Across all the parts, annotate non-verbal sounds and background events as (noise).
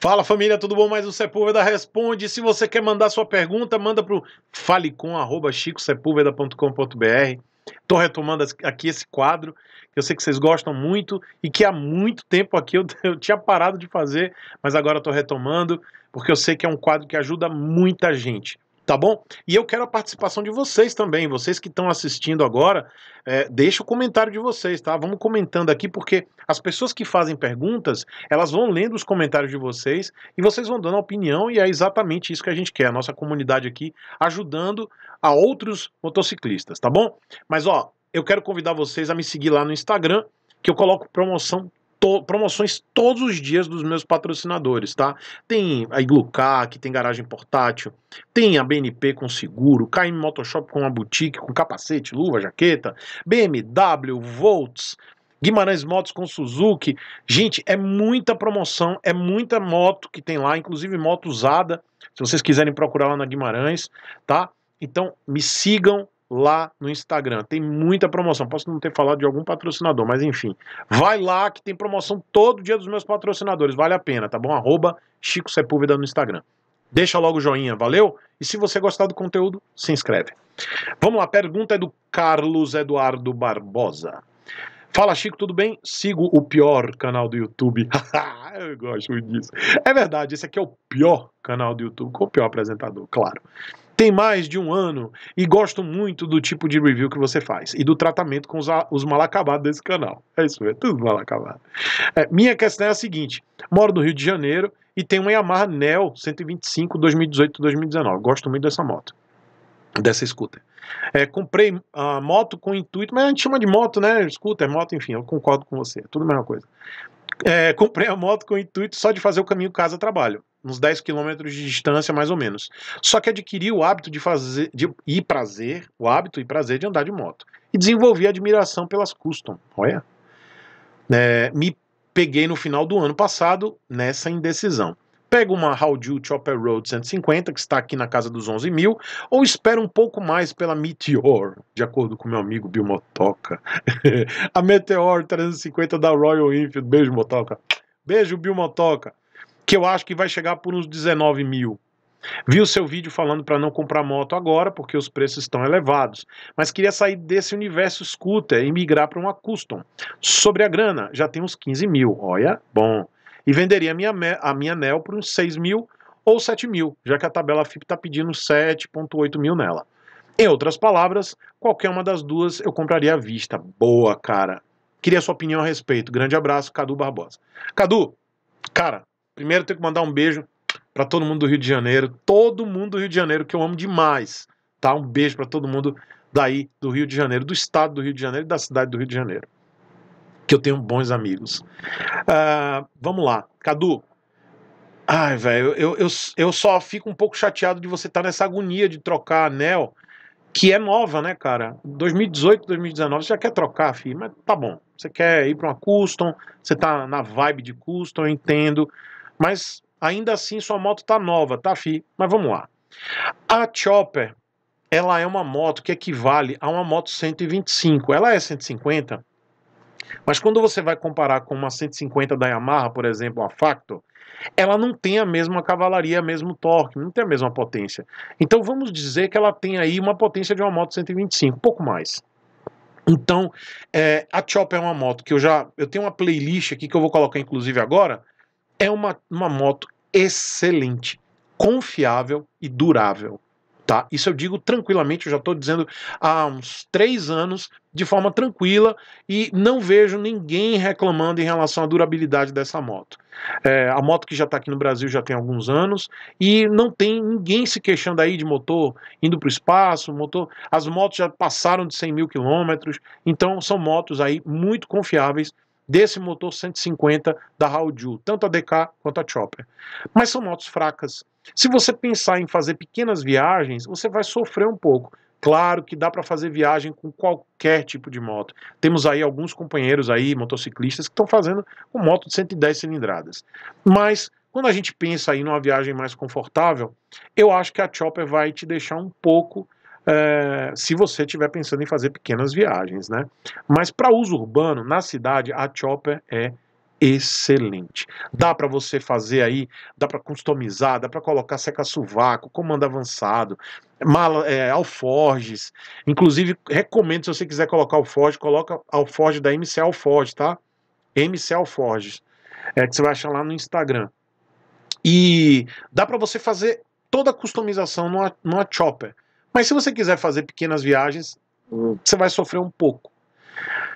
Fala família, tudo bom? Mais um Sepúlveda Responde. Se você quer mandar sua pergunta, manda para o falecom.chicosepulveda.com.br. Estou retomando aqui esse quadro, que eu sei que vocês gostam muito e que há muito tempo aqui eu, (laughs) eu tinha parado de fazer, mas agora estou retomando, porque eu sei que é um quadro que ajuda muita gente tá bom? E eu quero a participação de vocês também, vocês que estão assistindo agora, é, deixa o comentário de vocês, tá? Vamos comentando aqui, porque as pessoas que fazem perguntas, elas vão lendo os comentários de vocês e vocês vão dando a opinião e é exatamente isso que a gente quer, a nossa comunidade aqui ajudando a outros motociclistas, tá bom? Mas ó, eu quero convidar vocês a me seguir lá no Instagram, que eu coloco promoção to, promoções todos os dias dos meus patrocinadores, tá? Tem a Iglucar, que tem garagem portátil, tem a BNP com seguro, KM Motoshop com uma boutique, com capacete, luva, jaqueta, BMW, Volts, Guimarães Motos com Suzuki. Gente, é muita promoção, é muita moto que tem lá, inclusive moto usada. Se vocês quiserem procurar lá na Guimarães, tá? Então me sigam, lá no Instagram. Tem muita promoção. Posso não ter falado de algum patrocinador, mas enfim. Vai lá que tem promoção todo dia dos meus patrocinadores. Vale a pena, tá bom? Arroba Chico Sepúlveda no Instagram. Deixa logo o joinha, valeu? E se você gostar do conteúdo, se inscreve. Vamos lá, pergunta é do Carlos Eduardo Barbosa. Fala, Chico, tudo bem? Sigo o pior canal do YouTube. (laughs) Eu gosto disso. É verdade, esse aqui é o pior canal do YouTube, com o pior apresentador, claro tem mais de um ano e gosto muito do tipo de review que você faz e do tratamento com os, os mal acabados desse canal. É isso mesmo, é tudo mal acabado. É, minha questão é a seguinte: moro no Rio de Janeiro e tenho uma Yamaha Neo 125 2018-2019. Gosto muito dessa moto, dessa scooter. É, comprei a moto com intuito, mas a gente chama de moto, né? Scooter, moto, enfim, eu concordo com você, é tudo a mesma coisa. É, comprei a moto com o intuito só de fazer o caminho casa-trabalho, uns 10 quilômetros de distância mais ou menos. Só que adquiri o hábito de fazer de, e prazer, o hábito e prazer de andar de moto. E desenvolvi admiração pelas custom, olha. É, me peguei no final do ano passado nessa indecisão. Pega uma Howdew Chopper Road 150, que está aqui na casa dos 11 mil, ou espera um pouco mais pela Meteor, de acordo com meu amigo Bill Motoca. (laughs) a Meteor 350 da Royal Enfield, beijo Motoca. Beijo Bill Motoca, que eu acho que vai chegar por uns 19 mil. Vi o seu vídeo falando para não comprar moto agora porque os preços estão elevados, mas queria sair desse universo scooter e migrar para uma custom. Sobre a grana, já tem uns 15 mil, olha, bom e venderia a minha, a minha NEL por uns 6 mil ou 7 mil, já que a tabela FIP está pedindo 7,8 mil nela. Em outras palavras, qualquer uma das duas eu compraria à vista. Boa, cara. Queria sua opinião a respeito. Grande abraço, Cadu Barbosa. Cadu, cara, primeiro tenho que mandar um beijo para todo mundo do Rio de Janeiro, todo mundo do Rio de Janeiro que eu amo demais, tá? Um beijo para todo mundo daí do Rio de Janeiro, do estado do Rio de Janeiro e da cidade do Rio de Janeiro que eu tenho bons amigos. Uh, vamos lá, Cadu. Ai, velho, eu, eu, eu só fico um pouco chateado de você estar tá nessa agonia de trocar anel, que é nova, né, cara? 2018, 2019, você já quer trocar, filho, mas tá bom. Você quer ir para uma custom, você tá na vibe de custom, eu entendo. Mas ainda assim, sua moto tá nova, tá, fi? Mas vamos lá. A Chopper, ela é uma moto que equivale a uma moto 125. Ela é 150? Mas quando você vai comparar com uma 150 da Yamaha, por exemplo, a Factor, ela não tem a mesma cavalaria, mesmo torque, não tem a mesma potência. Então vamos dizer que ela tem aí uma potência de uma moto 125, pouco mais. Então, é, a Chopper é uma moto que eu já. Eu tenho uma playlist aqui que eu vou colocar, inclusive, agora. É uma, uma moto excelente, confiável e durável. Tá? Isso eu digo tranquilamente, eu já estou dizendo há uns três anos, de forma tranquila, e não vejo ninguém reclamando em relação à durabilidade dessa moto. É, a moto que já está aqui no Brasil já tem alguns anos, e não tem ninguém se queixando aí de motor indo para o espaço, motor. As motos já passaram de 100 mil quilômetros, então são motos aí muito confiáveis desse motor 150 da Hauju, tanto a DK quanto a Chopper. Mas são motos fracas. Se você pensar em fazer pequenas viagens, você vai sofrer um pouco. Claro que dá para fazer viagem com qualquer tipo de moto. Temos aí alguns companheiros aí, motociclistas, que estão fazendo com moto de 110 cilindradas. Mas quando a gente pensa aí numa viagem mais confortável, eu acho que a Chopper vai te deixar um pouco é, se você estiver pensando em fazer pequenas viagens, né? Mas para uso urbano, na cidade, a Chopper é excelente. Dá para você fazer aí, dá para customizar, dá para colocar seca suvaco comando avançado, mala, é, alforges. Inclusive, recomendo se você quiser colocar alforge, coloca alforge da MC Alforge, tá? MC Alforges. É que você vai achar lá no Instagram. E dá para você fazer toda a customização numa, numa chopper. Mas se você quiser fazer pequenas viagens, você vai sofrer um pouco.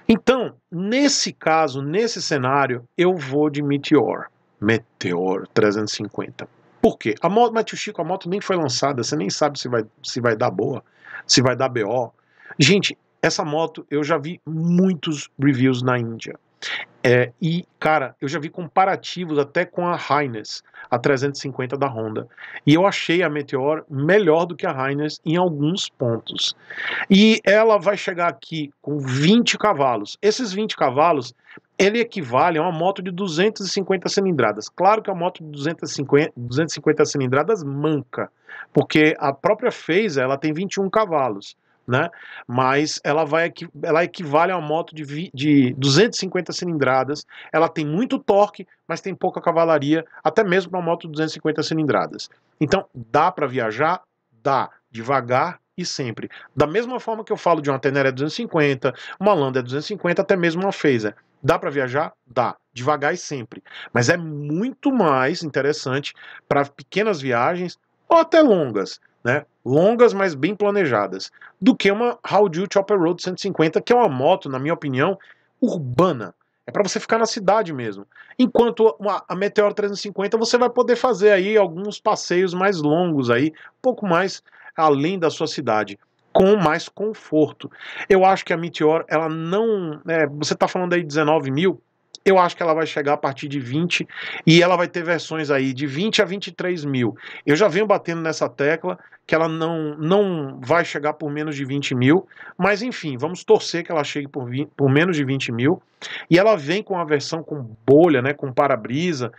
Então, nesse caso, nesse cenário, eu vou de Meteor. Meteor 350. Por quê? A moto, mas tio Chico, a moto nem foi lançada, você nem sabe se vai, se vai dar boa, se vai dar BO. Gente, essa moto eu já vi muitos reviews na Índia. É, e, cara, eu já vi comparativos até com a Heinz, a 350 da Honda. E eu achei a Meteor melhor do que a Heinz em alguns pontos. E ela vai chegar aqui com 20 cavalos. Esses 20 cavalos, ele equivale a uma moto de 250 cilindradas. Claro que a moto de 250, 250 cilindradas manca, porque a própria Feza, ela tem 21 cavalos né? Mas ela vai ela equivale a uma moto de, de 250 cilindradas. Ela tem muito torque, mas tem pouca cavalaria, até mesmo para uma moto de 250 cilindradas. Então, dá para viajar? Dá, devagar e sempre. Da mesma forma que eu falo de uma Tenere 250, é uma Landa é 250, até mesmo uma Phaser. Dá para viajar? Dá, devagar e sempre. Mas é muito mais interessante para pequenas viagens ou até longas né? longas, mas bem planejadas, do que uma Howdew Chopper Road 150, que é uma moto, na minha opinião, urbana. É para você ficar na cidade mesmo. Enquanto uma, a Meteor 350 você vai poder fazer aí alguns passeios mais longos aí, um pouco mais além da sua cidade, com mais conforto. Eu acho que a Meteor, ela não, é, você está falando aí 19 mil, eu acho que ela vai chegar a partir de 20 e ela vai ter versões aí de 20 a 23 mil. Eu já venho batendo nessa tecla que ela não, não vai chegar por menos de 20 mil, mas enfim, vamos torcer que ela chegue por, 20, por menos de 20 mil. E ela vem com a versão com bolha, né, com para-brisa.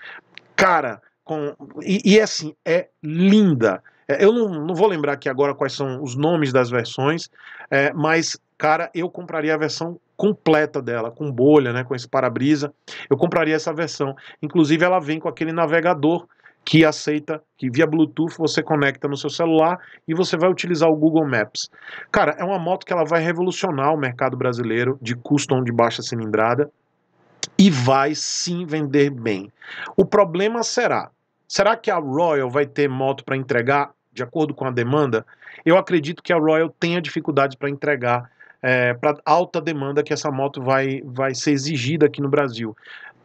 Cara, com, e, e assim, é linda. É, eu não, não, vou lembrar aqui agora quais são os nomes das versões, é, mas, cara, eu compraria a versão completa dela, com bolha, né, com esse para-brisa. Eu compraria essa versão. Inclusive, ela vem com aquele navegador que aceita, que via Bluetooth você conecta no seu celular e você vai utilizar o Google Maps. Cara, é uma moto que ela vai revolucionar o mercado brasileiro de custom de baixa cilindrada e vai sim vender bem. O problema será, será que a Royal vai ter moto para entregar de acordo com a demanda? Eu acredito que a Royal tenha dificuldade para entregar é, para alta demanda que essa moto vai, vai ser exigida aqui no Brasil.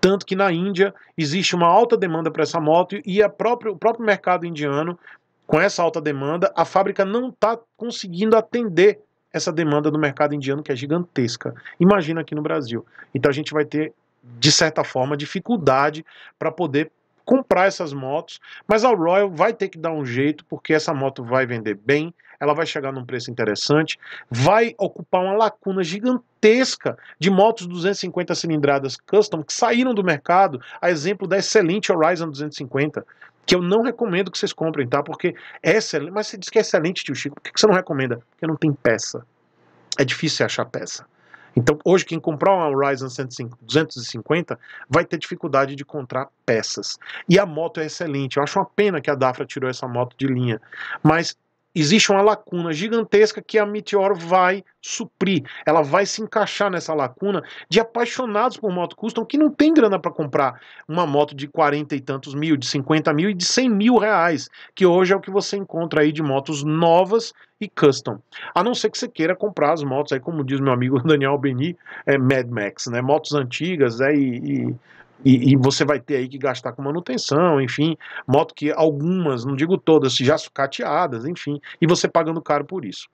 Tanto que na Índia existe uma alta demanda para essa moto e a próprio, o próprio mercado indiano, com essa alta demanda, a fábrica não está conseguindo atender essa demanda do mercado indiano, que é gigantesca. Imagina aqui no Brasil. Então a gente vai ter, de certa forma, dificuldade para poder comprar essas motos, mas a Royal vai ter que dar um jeito, porque essa moto vai vender bem, ela vai chegar num preço interessante, vai ocupar uma lacuna gigantesca de motos 250 cilindradas custom que saíram do mercado, a exemplo da excelente Horizon 250, que eu não recomendo que vocês comprem, tá? Porque é excelente, mas você diz que é excelente, tio Chico, por que você não recomenda? Porque não tem peça. É difícil achar peça. Então, hoje, quem comprar uma Horizon 250 vai ter dificuldade de encontrar peças. E a moto é excelente. Eu acho uma pena que a Dafra tirou essa moto de linha. Mas existe uma lacuna gigantesca que a Meteor vai suprir. Ela vai se encaixar nessa lacuna de apaixonados por moto custom que não tem grana para comprar uma moto de 40 e tantos mil, de 50 mil e de 100 mil reais, que hoje é o que você encontra aí de motos novas e custom. A não ser que você queira comprar as motos aí, como diz meu amigo (laughs) Daniel Beni, é Mad Max, né? Motos antigas é e, e e, e, você vai ter aí que gastar com manutenção, enfim, moto que algumas, não digo todas, já sucateadas, enfim, e você pagando caro por isso.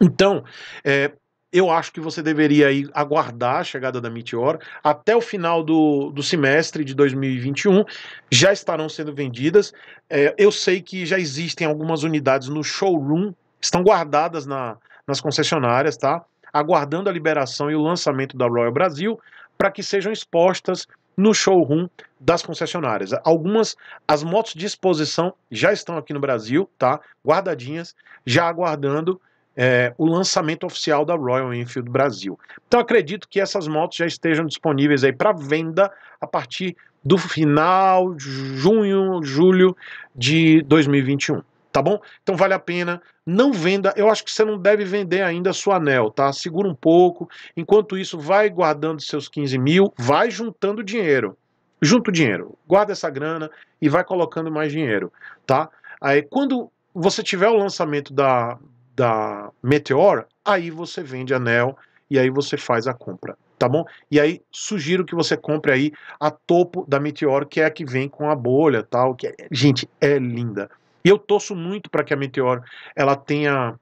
Então, é, eu acho que você deveria aí aguardar a chegada da Meteor até o final do, do semestre de 2021. Já estarão sendo vendidas. É, eu sei que já existem algumas unidades no showroom, estão guardadas na, nas concessionárias, tá? Aguardando a liberação e o lançamento da Royal Brasil para que sejam expostas no showroom das concessionárias. Algumas, as motos de exposição já estão aqui no Brasil, tá? Guardadinhas, já aguardando é, o lançamento oficial da Royal Enfield Brasil. Então acredito que essas motos já estejam disponíveis aí para venda a partir do final de junho, julho de 2021 tá bom? Então vale a pena. Não venda, eu acho que você não deve vender ainda a sua anel, tá? Segura um pouco. Enquanto isso, vai guardando seus 15 mil, vai juntando dinheiro. Junta o dinheiro, guarda essa grana e vai colocando mais dinheiro, tá? Aí quando você tiver o lançamento da, da Meteor, aí você vende anel e aí você faz a compra, tá bom? E aí sugiro que você compre aí a topo da Meteor, que é a que vem com a bolha, tal, que é, gente, é linda. E eu torço muito para que a Meteor ela tenha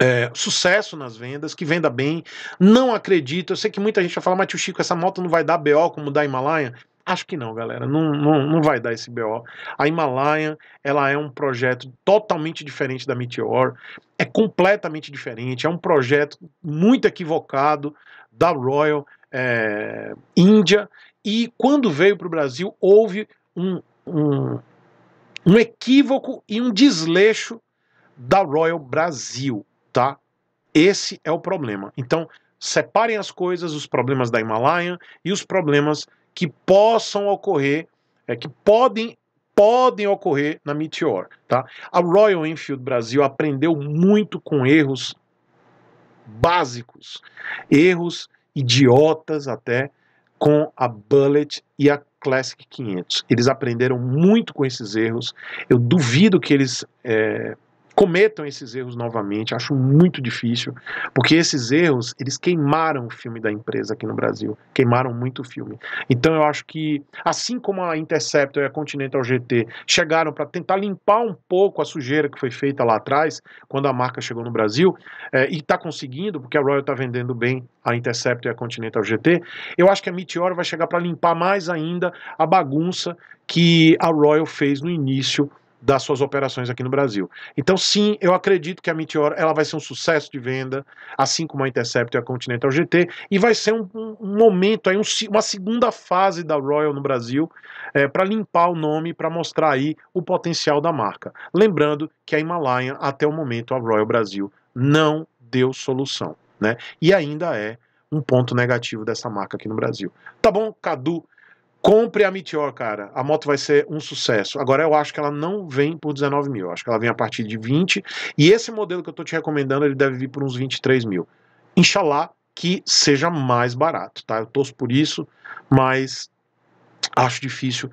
é, sucesso nas vendas, que venda bem. Não acredito. Eu sei que muita gente vai falar, mas tio Chico, essa moto não vai dar BO como da Himalaia. Acho que não, galera. Não, não, não vai dar esse BO. A Himalaia ela é um projeto totalmente diferente da Meteor. É completamente diferente. É um projeto muito equivocado da Royal é, Índia. E quando veio para o Brasil, houve um, um um equívoco e um desleixo da Royal Brasil, tá? Esse é o problema. Então, separem as coisas, os problemas da Himalaia e os problemas que possam ocorrer, é, que podem podem ocorrer na Meteor, tá? A Royal Enfield Brasil aprendeu muito com erros básicos, erros idiotas até com a Bullet e a Classic 500. Eles aprenderam muito com esses erros. Eu duvido que eles é, cometam esses erros novamente. Acho muito difícil, porque esses erros eles queimaram o filme da empresa aqui no Brasil, queimaram muito o filme. Então eu acho que, assim como a Interceptor e a Continental GT chegaram para tentar limpar um pouco a sujeira que foi feita lá atrás, quando a marca chegou no Brasil, é, e está conseguindo, porque a Royal está vendendo bem a Interceptor e a Continental GT, eu acho que a Meteor vai chegar para limpar mais ainda a bagunça que a Royal fez no início das suas operações aqui no Brasil. Então, sim, eu acredito que a Meteor ela vai ser um sucesso de venda, assim como a Intercept e a Continental GT, e vai ser um, um momento, aí, um, uma segunda fase da Royal no Brasil, é, para limpar o nome, para mostrar aí o potencial da marca. Lembrando que a Himalaia, até o momento, a Royal Brasil não deu solução, né? E ainda é um ponto negativo dessa marca aqui no Brasil. Tá bom, Cadu? Compre a Meteor, cara. A moto vai ser um sucesso. Agora, eu acho que ela não vem por 19 mil. Eu acho que ela vem a partir de 20. E esse modelo que eu estou te recomendando, ele deve vir por uns 23 mil. Inxalá que seja mais barato, tá? Eu torço por isso, mas acho difícil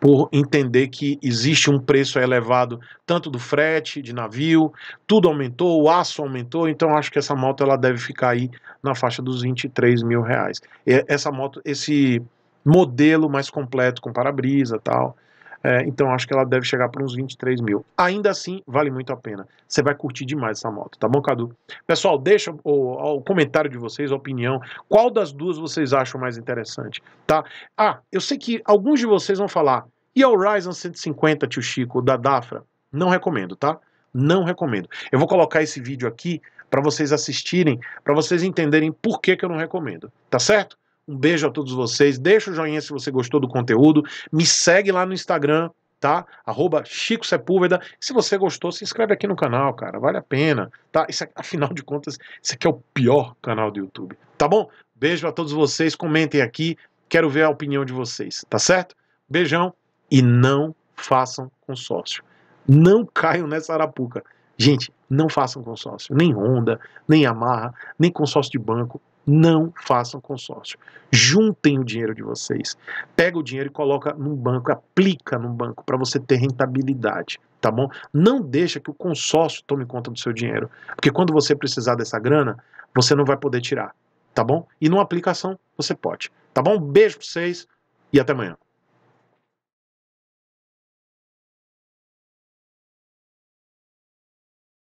por entender que existe um preço elevado tanto do frete, de navio, tudo aumentou, o aço aumentou, então acho que essa moto ela deve ficar aí na faixa dos 23 mil reais. Essa moto, esse modelo mais completo com para-brisa tal. É, então acho que ela deve chegar para uns 23 mil. Ainda assim, vale muito a pena. Você vai curtir demais essa moto, tá bom, Cadu? Pessoal, deixa o, o comentário de vocês, a opinião. Qual das duas vocês acham mais interessante, tá? Ah, eu sei que alguns de vocês vão falar. E a Horizon 150, tio Chico, da Dafra? Não recomendo, tá? Não recomendo. Eu vou colocar esse vídeo aqui para vocês assistirem, para vocês entenderem por que, que eu não recomendo, tá certo? Um beijo a todos vocês. Deixa o joinha se você gostou do conteúdo. Me segue lá no Instagram, tá? Arroba Chico Sepúlveda. Se você gostou, se inscreve aqui no canal, cara. Vale a pena, tá? Isso, afinal de contas, isso aqui é o pior canal do YouTube, tá bom? Beijo a todos vocês. Comentem aqui. Quero ver a opinião de vocês, tá certo? Beijão e não façam consórcio. Não (laughs) caiam nessa arapuca. Gente, não façam consórcio. Nem Honda, nem Yamaha, nem consórcio de banco. Não façam consórcio. Juntem o dinheiro de vocês. Pega o dinheiro e coloca num banco, aplica num banco para você ter rentabilidade, tá bom? Não deixa que o consórcio tome conta do seu dinheiro, porque quando você precisar dessa grana, você não vai poder tirar, tá bom? E numa aplicação você pode, tá bom? beijo para vocês e até amanhã.